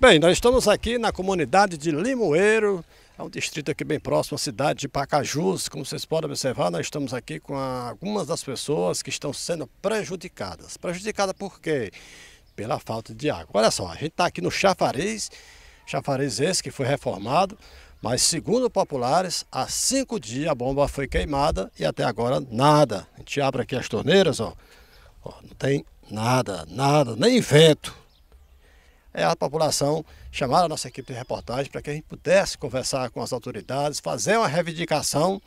Bem, nós estamos aqui na comunidade de Limoeiro, é um distrito aqui bem próximo à cidade de Pacajus. Como vocês podem observar, nós estamos aqui com algumas das pessoas que estão sendo prejudicadas. Prejudicada por quê? Pela falta de água. Olha só, a gente está aqui no chafariz, chafariz esse que foi reformado, mas segundo populares, há cinco dias a bomba foi queimada e até agora nada. A gente abre aqui as torneiras, ó, ó não tem nada, nada, nem vento é a população chamar a nossa equipe de reportagem para que a gente pudesse conversar com as autoridades, fazer uma reivindicação.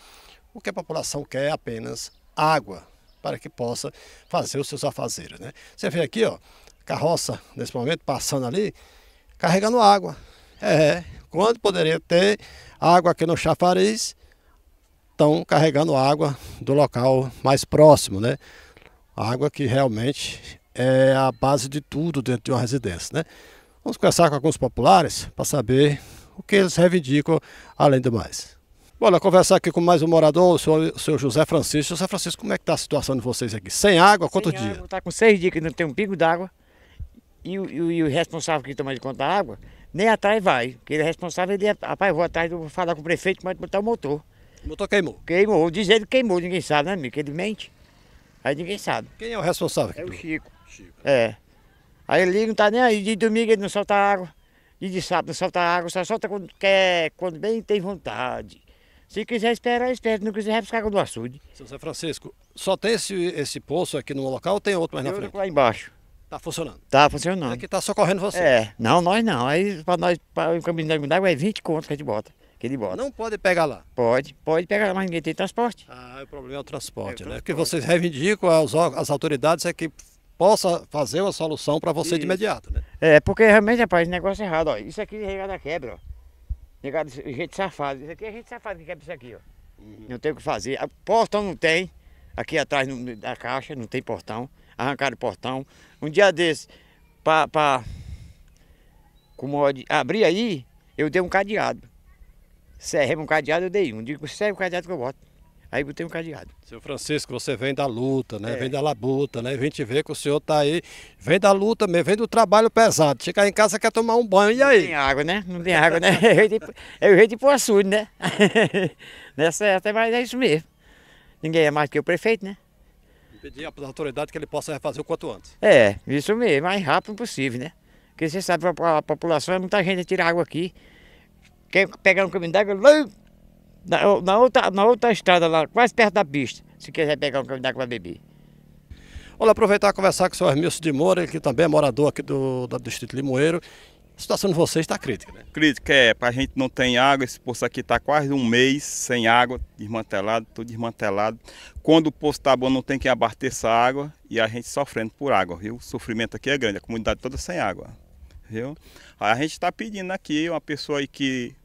O que a população quer é apenas água para que possa fazer os seus afazeres. Né? Você vê aqui, ó, carroça nesse momento passando ali, carregando água. É, quando poderia ter água aqui no chafariz, estão carregando água do local mais próximo, né? Água que realmente é a base de tudo dentro de uma residência, né? Vamos conversar com alguns populares para saber o que eles reivindicam além do mais. Bora conversar aqui com mais um morador, o senhor, o senhor José Francisco. José Francisco, como é que está a situação de vocês aqui? Sem água, quantos dias? Está com seis dias que não tem um pingo d'água e, o, e, o, e o responsável que toma de conta da água nem atrás vai. Porque ele é responsável, ele, é, rapaz, vou atrás, vou falar com o prefeito, mas botar o motor. O motor queimou? Queimou, diz ele queimou, ninguém sabe, né, amigo? Que ele mente, aí ninguém sabe. Quem é o responsável? É o Chico. É. Aí ele não tá nem aí. De domingo ele não solta água. E de sábado não solta água. Só solta quando quer, quando bem tem vontade. Se quiser esperar, espera. Se não quiser, vai buscar água do açude. Seu Zé Francisco, só tem esse, esse poço aqui no local ou tem outro mais tem na frente? lá embaixo. Tá funcionando? Tá funcionando. Aqui é tá socorrendo você. É. Não, nós não. Aí para nós, para o caminho d'água é 20 contos que a gente bota que ele bota. Não pode pegar lá? Pode, pode pegar lá, mas ninguém tem transporte. Ah, o problema é o transporte, é o né? transporte. né? O que vocês reivindicam às autoridades é que possa fazer uma solução para você Isso. de imediato, né? É, porque realmente, rapaz, negócio é errado, ó. Isso aqui é regada quebra, ó. Regada gente safado. Isso aqui é gente safado que quebra isso aqui, ó. Uhum. Não tem o que fazer. A portão não tem. Aqui atrás da caixa não tem portão. Arrancaram o portão. Um dia desse, para pra como abrir aí, eu dei um cadeado. Serrei um cadeado, eu dei um. Digo, serve o cadeado que eu boto. Aí botei um cadeado. Seu Francisco, você vem da luta, né? É. Vem da labuta, né? Vem te ver que o senhor tá aí, vem da luta mesmo, vem do trabalho pesado. Chegar em casa quer tomar um banho, e aí? Não tem água, né? Não tem água, né? É, é o jeito de pôr açude, né? Não é certo, mas é isso mesmo. Ninguém é mais que o prefeito, né? Pedir à autoridade que ele possa refazer o quanto antes. É, isso mesmo, é mais rápido possível, né? Porque você sabe, a população é muita gente tirar água aqui. Quer pegar um caminho d'água, na, na, outra, na outra estrada lá, quase perto da pista, se quiser pegar um caminho para beber. Olha, aproveitar e conversar com o senhor Hermilson de Moura, que também é morador aqui do, do Distrito Limoeiro. A situação de vocês está crítica, né? Crítica, é. Para a gente não tem água, esse poço aqui está quase um mês sem água, desmantelado, tudo desmantelado. Quando o poço está bom, não tem quem abastecer a água e a gente sofrendo por água, viu? O sofrimento aqui é grande, a comunidade toda sem água, viu? a gente está pedindo aqui uma pessoa aí que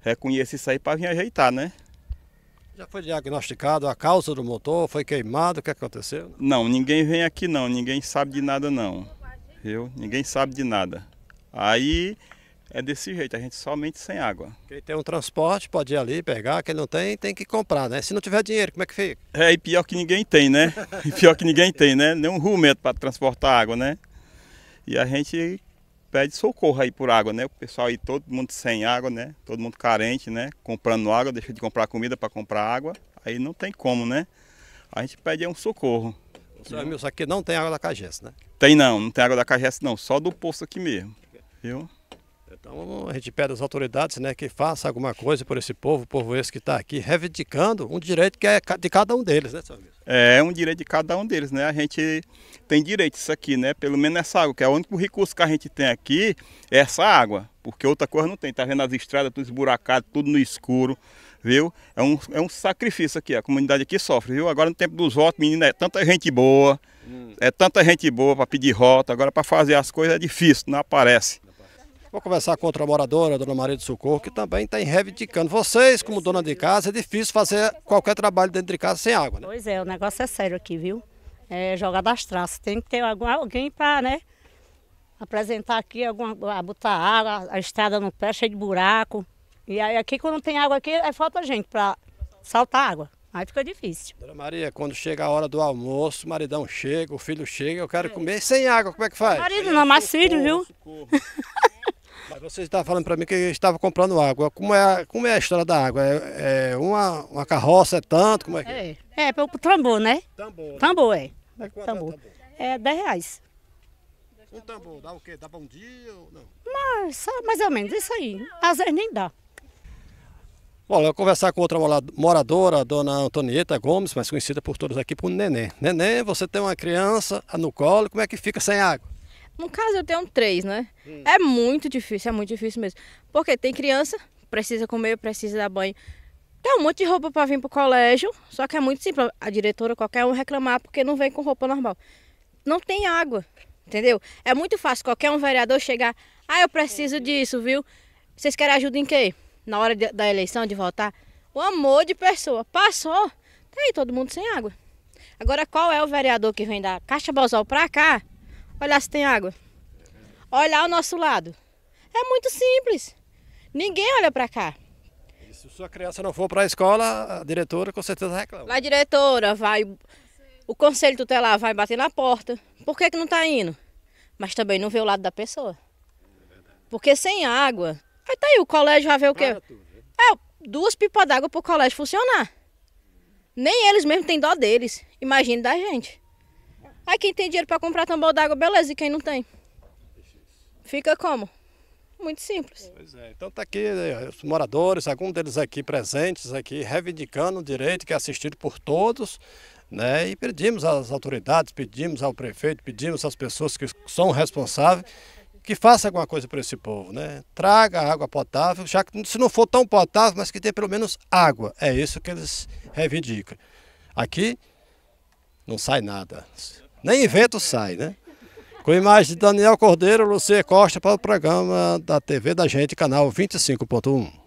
Reconhece isso aí para vir ajeitar, né? Já foi diagnosticado a causa do motor? Foi queimado? O que aconteceu? Não, ninguém vem aqui não, ninguém sabe de nada não. Viu? Ninguém sabe de nada. Aí é desse jeito, a gente somente sem água. Quem tem um transporte pode ir ali pegar, quem não tem, tem que comprar, né? Se não tiver dinheiro, como é que fica? É, e pior que ninguém tem, né? E pior que ninguém tem, né? Nem um é para transportar água, né? E a gente pede socorro aí por água, né? O pessoal aí, todo mundo sem água, né? Todo mundo carente, né? Comprando água, deixa de comprar comida para comprar água. Aí não tem como, né? A gente pede é um socorro. Senhor isso aqui não tem água da Cagesse né? Tem não, não tem água da Cagesse não, só do poço aqui mesmo. Viu? Então a gente pede às autoridades né, que façam alguma coisa por esse povo, o povo esse que está aqui, reivindicando um direito que é de cada um deles, né, senhor? É um direito de cada um deles, né? A gente tem direito isso aqui, né? Pelo menos essa água, que é o único recurso que a gente tem aqui, é essa água, porque outra coisa não tem. Tá vendo as estradas tudo esburacado, tudo no escuro, viu? É um, é um sacrifício aqui, a comunidade aqui sofre, viu? Agora no tempo dos votos, menina, é tanta gente boa, hum. é tanta gente boa para pedir rota, agora para fazer as coisas é difícil, não aparece. Vou conversar com outra moradora, dona Maria do Socorro, que também está reivindicando. Vocês, como dona de casa, é difícil fazer qualquer trabalho dentro de casa sem água, né? Pois é, o negócio é sério aqui, viu? É jogar das traças. Tem que ter alguém para, né? Apresentar aqui, alguma, botar água, a estrada no pé, cheia de buraco. E aí aqui quando não tem água aqui, é falta gente para saltar água. Aí fica difícil. Dona Maria, quando chega a hora do almoço, o maridão chega, o filho chega, eu quero comer sem água, como é que faz? Marido não, mas filho, viu? Você estava falando para mim que estava comprando água. Como é, como é a história da água? É, é uma, uma carroça, é tanto? Como é que é? É, pelo é, é tambor, né? Tambor. Né? Tambor, é. é, é tambor. É, 10 reais. Um tambor dá o quê? Dá para um dia ou não? Mas, só mais ou menos, isso aí. Às vezes nem dá. Bom, eu vou conversar com outra moradora, a dona Antonieta Gomes, mais conhecida por todos aqui por Nenê. Nenê, você tem uma criança no colo, como é que fica sem água? No caso, eu tenho três, né? Hum. É muito difícil, é muito difícil mesmo. Porque tem criança, precisa comer, precisa dar banho. Tem um monte de roupa para vir pro colégio, só que é muito simples. A diretora, qualquer um reclamar porque não vem com roupa normal. Não tem água, entendeu? É muito fácil qualquer um vereador chegar, ah, eu preciso disso, viu? Vocês querem ajuda em quê? Na hora de, da eleição, de votar? O amor de pessoa. Passou, tá aí todo mundo sem água. Agora, qual é o vereador que vem da Caixa Bozal para cá olhar se tem água, olhar o nosso lado. É muito simples. Ninguém olha para cá. E se sua criança não for para a escola, a diretora com certeza reclama. a diretora vai, o conselho tutelar vai bater na porta. Por que, que não está indo? Mas também não vê o lado da pessoa. Porque sem água, aí tá aí, o colégio vai ver o quê? Né? É, duas pipas d'água para o colégio funcionar. Nem eles mesmo têm dó deles. Imagina da gente. Aí quem tem dinheiro para comprar tambor d'água, beleza, e quem não tem? Fica como? Muito simples. Pois é, então tá aqui né, os moradores, alguns deles aqui presentes, aqui reivindicando o direito que é assistido por todos, né? E pedimos às autoridades, pedimos ao prefeito, pedimos às pessoas que são responsáveis que faça alguma coisa para esse povo, né? Traga água potável, já que se não for tão potável, mas que tenha pelo menos água. É isso que eles reivindicam. Aqui não sai nada. Nem invento sai, né? Com imagem de Daniel Cordeiro, Lucia Costa para o programa da TV da Gente, canal 25.1.